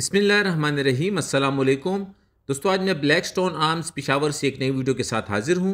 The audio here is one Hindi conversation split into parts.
बिसमीम दोस्तों आज मैं ब्लैक स्टोन आर्म्स पिशावर से एक नई वीडियो के साथ हाजिर हूँ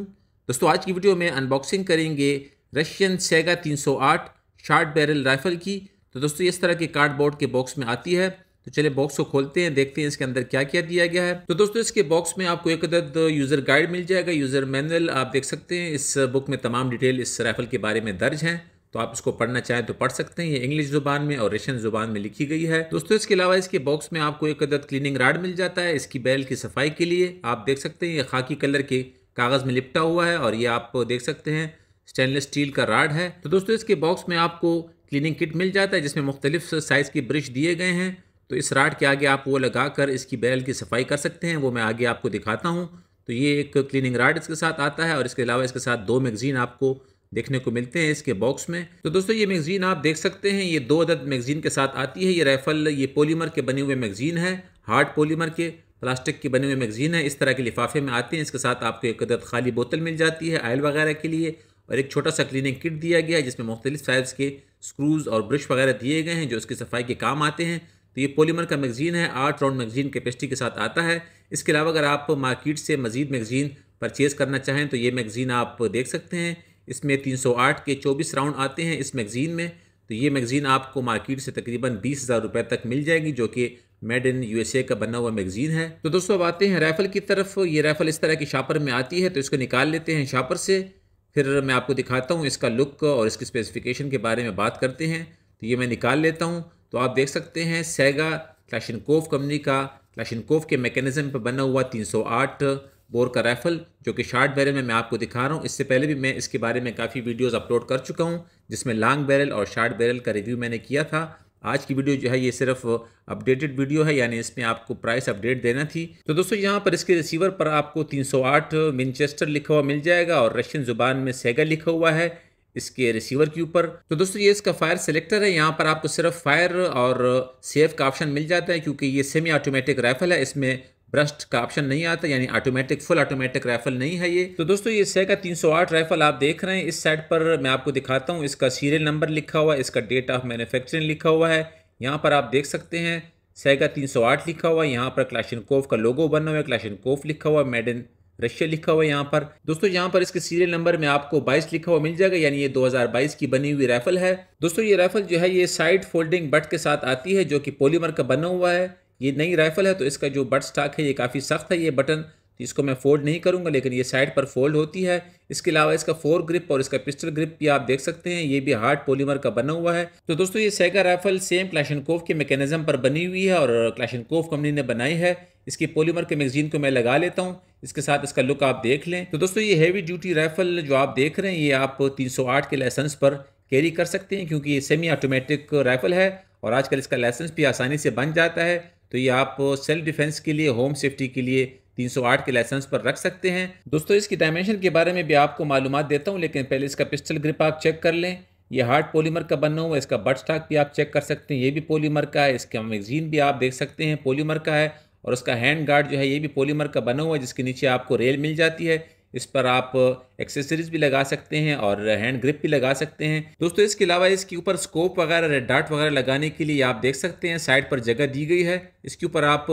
दोस्तों आज की वीडियो में अनबॉक्सिंग करेंगे Russian Saiga 308 short barrel rifle की तो दोस्तों इस तरह के कार्डबोर्ड के बॉक्स में आती है तो चलिए बॉक्स को खोलते हैं देखते हैं इसके अंदर क्या क्या दिया गया है तो दोस्तों इसके बॉक्स में आपको एक अदद यूज़र गाइड मिल जाएगा यूज़र मैनुअल आप देख सकते हैं इस बुक में तमाम डिटेल इस राइफ़ल के बारे में दर्ज हैं तो आप इसको पढ़ना चाहें तो पढ़ सकते हैं ये इंग्लिश जुबान में और रशियन जुबान में लिखी गई है दोस्तों इसके अलावा इसके बॉक्स में आपको एक अदद क्लीनिंग राड मिल जाता है इसकी बैल की सफाई के लिए आप देख सकते हैं ये खाकी कलर के कागज़ में लिपटा हुआ है और ये आप देख सकते हैं स्टेनलेस स्टील का राड है तो दोस्तों इसके बॉक्स में आपको क्लीनिंग किट मिल जाता है जिसमें मुख्तलिफ साइज़ के ब्रश दिए गए हैं तो इस राड के आगे आप वो लगा कर इसकी बैल की सफाई कर सकते हैं वो मैं आगे आपको दिखाता हूँ तो ये एक क्लीनिंग राड इसके साथ आता है और इसके अलावा इसके साथ दो मैगज़ीन आपको देखने को मिलते हैं इसके बॉक्स में तो दोस्तों ये मैगजीन आप देख सकते हैं ये दो अदद मैगजीन के साथ आती है ये राइफल ये पोलीमर के बने हुए मैगजीन है हार्ड पोलीमर के प्लास्टिक के बने हुए मैगजीन है इस तरह के लिफाफे में आते हैं इसके साथ आपको एक अदद खाली बोतल मिल जाती है आयल वगैरह के लिए और एक छोटा सा क्लीनिंग किट दिया गया है जिसमें मुख्तलिफ साइज़ के स्क्रूज़ और ब्रश वगैरह दिए गए हैं जो उसकी सफाई के काम आते हैं तो ये पोलीमर का मैगजीन है आठ राउंड मैगजीन कैपेसिटी के साथ आता है इसके अलावा अगर आप मार्केट से मज़ीद मैगजीन परचेज़ करना चाहें तो ये मैगजीन आप देख सकते हैं इसमें 308 के 24 राउंड आते हैं इस मैगज़ीन में तो ये मैगज़ीन आपको मार्केट से तकरीबन बीस हज़ार रुपये तक मिल जाएगी जो कि मेड इन यूएसए का बना हुआ मैगजीन है तो दोस्तों अब आते हैं राइफल की तरफ ये राइफल इस तरह की शापर में आती है तो इसको निकाल लेते हैं शापर से फिर मैं आपको दिखाता हूँ इसका लुक और इसकी स्पेसिफिकेशन के बारे में बात करते हैं तो ये मैं निकाल लेता हूँ तो आप देख सकते हैं सैगा क्लाशनकोव कंपनी का क्लाशनकोव के मेकनिज़म पर बना हुआ तीन सौ आठ बोर का राइफ़ल जो कि शार्ट बैरल में मैं आपको दिखा रहा हूँ इससे पहले भी मैं इसके बारे में काफ़ी वीडियोज़ अपलोड कर चुका हूँ जिसमें लॉन्ग बैरल और शार्ट बैरल का रिव्यू मैंने किया था आज की वीडियो जो है ये सिर्फ अपडेटेड वीडियो है यानी इसमें आपको प्राइस अपडेट देना थी तो दोस्तों यहाँ पर इसके रिसीवर पर आपको 308 मिनचेस्टर लिखा हुआ मिल जाएगा और रशियन ज़ुबान में सेगा लिखा हुआ है इसके रिसीवर के ऊपर तो दोस्तों ये इसका फायर सेलेक्टर है यहाँ पर आपको सिर्फ फायर और सेफ का ऑप्शन मिल जाता है क्योंकि ये सेमी ऑटोमेटिक राइफल है इसमें ब्रस्ट का ऑप्शन नहीं आता यानी ऑटोमेटिक फुल ऑटोमेटिक राइफल नहीं है ये तो दोस्तों ये सेगा 308 राइफल आप देख रहे हैं इस साइड पर मैं आपको दिखाता हूँ इसका सीरियल नंबर लिखा हुआ है इसका डेट ऑफ मैनुफेक्चरिंग लिखा हुआ है यहाँ पर आप देख सकते हैं सेगा 308 लिखा हुआ है यहाँ पर कोफ का लोगो बना हुआ है कोफ लिखा हुआ है मेड इन रशिया लिखा हुआ है यहाँ पर दोस्तों यहाँ पर इसके सीरियल नंबर में आपको 22 लिखा हुआ मिल जाएगा यानी ये 2022 की बनी हुई राइफल है दोस्तों ये राइफल जो है ये साइड फोल्डिंग बट के साथ आती है जो कि पोलीमर का बना हुआ है ये नई राइफ़ल है तो इसका जो बट स्टाक है ये काफ़ी सख्त है ये बटन तो इसको मैं फोल्ड नहीं करूँगा लेकिन ये साइड पर फोल्ड होती है इसके अलावा इसका फोर ग्रिप और इसका पिस्टल ग्रिप भी आप देख सकते हैं ये भी हार्ड पॉलीमर का बना हुआ है तो दोस्तों ये सेगा राइफल सेम क्लाशनकोव के मैकेनिज्म पर बनी हुई है और कोव कंपनी ने बनाई है इसकी पॉलीमर के मैगजीन को मैं लगा लेता हूँ इसके साथ इसका लुक आप देख लें तो दोस्तों ये हैवी ड्यूटी राइफल जो आप देख रहे हैं ये आप तीन के लाइसेंस पर कैरी कर सकते हैं क्योंकि ये सेमी ऑटोमेटिक राइफल है और आजकल इसका लाइसेंस भी आसानी से बन जाता है तो ये आप सेल्फ डिफेंस के लिए होम सेफ्टी के लिए 308 के लाइसेंस पर रख सकते हैं दोस्तों इसकी डायमेंशन के बारे में भी आपको मालूम देता हूँ लेकिन पहले इसका पिस्टल ग्रिप आप चेक कर लें ये हार्ड पॉलीमर का बना हुआ है इसका बट स्टॉक भी आप चेक कर सकते हैं ये भी पॉलीमर का है इसका मैगजीन भी आप देख सकते हैं पॉलीमर का है और उसका हैंड गार्ड जो है ये भी पॉलीमर का बना हुआ है जिसके नीचे आपको रेल मिल जाती है इस पर आप एक्सेसरीज भी लगा सकते हैं और हैंड ग्रिप भी लगा सकते हैं दोस्तों इसके अलावा इसके ऊपर स्कोप वगैरह रेड डार्ट वगैरह लगाने के लिए आप देख सकते हैं साइड पर जगह दी गई है इसके ऊपर आप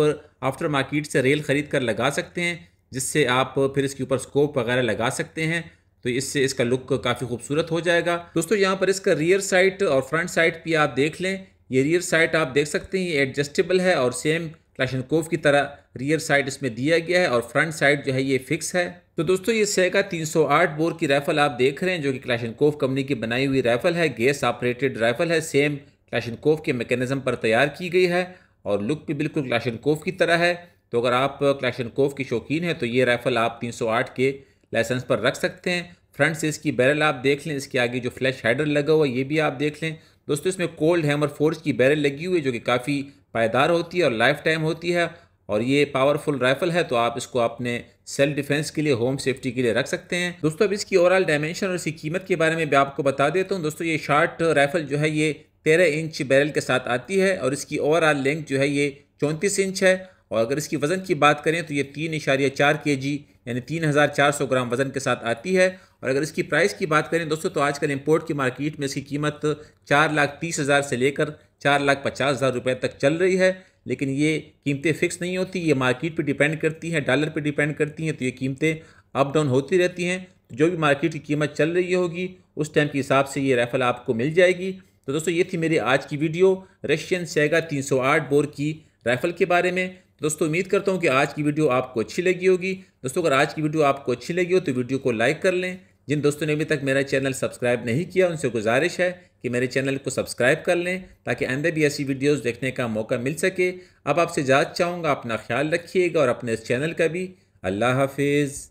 आफ्टर मार्केट से रेल खरीद कर लगा सकते हैं जिससे आप फिर इसके ऊपर स्कोप वगैरह लगा सकते हैं तो इससे इसका लुक काफ़ी खूबसूरत हो जाएगा दोस्तों यहाँ पर इसका रियर साइड और फ्रंट साइड भी आप देख लें ये रियर साइड आप देख सकते हैं ये एडजस्टेबल है और सेम क्लाशन कोव की तरह रियर साइड इसमें दिया गया है और फ्रंट साइड जो है ये फिक्स है तो दोस्तों ये सेगा 308 बोर की राइफल आप देख रहे हैं जो कि क्लाशन कोफ कंपनी की बनाई हुई राइफल है गैस ऑपरेटेड राइफल है सेम क्लाशन कोव के मेकेनिज़्म पर तैयार की गई है और लुक भी बिल्कुल क्लाशन कोफ की तरह है तो अगर आप क्लाशन कोफ की शौकीन है तो ये राइफल आप तीन के लाइसेंस पर रख सकते हैं फ्रंट से इसकी बैरल आप देख लें इसके आगे जो फ्लैश हैडर लगा हुआ ये भी आप देख लें दोस्तों इसमें कोल्ड हैमर फोर्स की बैरल लगी हुई है जो कि काफ़ी पायदार होती है और लाइफ टाइम होती है और ये पावरफुल राइफल है तो आप इसको अपने सेल्फ डिफेंस के लिए होम सेफ्टी के लिए रख सकते हैं दोस्तों अब इसकी ओवरऑल डायमेंशन और इसकी कीमत के बारे में भी आपको बता देता हूँ दोस्तों ये शार्ट राइफल जो है ये तेरह इंच बैरल के साथ आती है और इसकी ओवरऑल लेंथ जो है ये चौंतीस इंच है और अगर इसकी वज़न की बात करें तो ये तीन इशारिया चार के जी यानी तीन हज़ार चार सौ ग्राम वज़न के साथ आती है और अगर इसकी प्राइस की बात करें दोस्तों तो आजकल इम्पोर्ट की मार्केट में इसकी कीमत चार लाख तीस हज़ार से लेकर चार लाख पचास हज़ार रुपये तक चल रही है लेकिन ये कीमतें फिक्स नहीं होती ये मार्केट पे डिपेंड करती हैं डॉलर पे डिपेंड करती हैं तो ये कीमतें अप डाउन होती रहती हैं तो जो भी मार्केट की कीमत चल रही होगी उस टाइम के हिसाब से ये राइफ़ल आपको मिल जाएगी तो दोस्तों ये थी मेरी आज की वीडियो रशियन सेगा 308 बोर की राइफ़ल के बारे में तो दोस्तों उम्मीद करता हूँ कि आज की वीडियो आपको अच्छी लगी होगी दोस्तों अगर आज की वीडियो आपको अच्छी लगी हो तो वीडियो को लाइक कर लें जिन दोस्तों ने अभी तक मेरा चैनल सब्सक्राइब नहीं किया उनसे गुजारिश है कि मेरे चैनल को सब्सक्राइब कर लें ताकि आंदे भी ऐसी वीडियोस देखने का मौका मिल सके अब आपसे जात चाहूँगा अपना ख्याल रखिएगा और अपने इस चैनल का भी अल्लाह हाफिज़